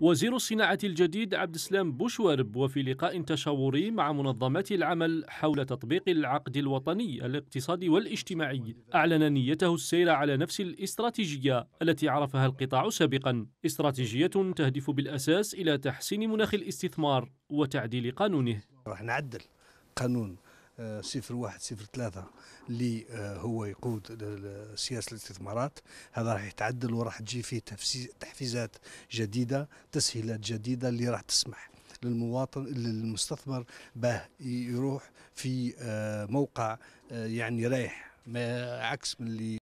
وزير الصناعة الجديد عبد السلام بوشوارب وفي لقاء تشاوري مع منظمات العمل حول تطبيق العقد الوطني الاقتصادي والاجتماعي أعلن نيته السير على نفس الاستراتيجية التي عرفها القطاع سابقا استراتيجية تهدف بالأساس إلى تحسين مناخ الاستثمار وتعديل قانونه راح نعدل قانون صفر واحد صفر ثلاثة اللي آه، هو يقود سياسة الاستثمارات هذا راح يتعدل وراح تجي فيه تحفيزات جديدة تسهيلات جديدة اللي راح تسمح للمواطن للمستثمر باه يروح في آه، موقع آه، يعني رايح عكس من اللي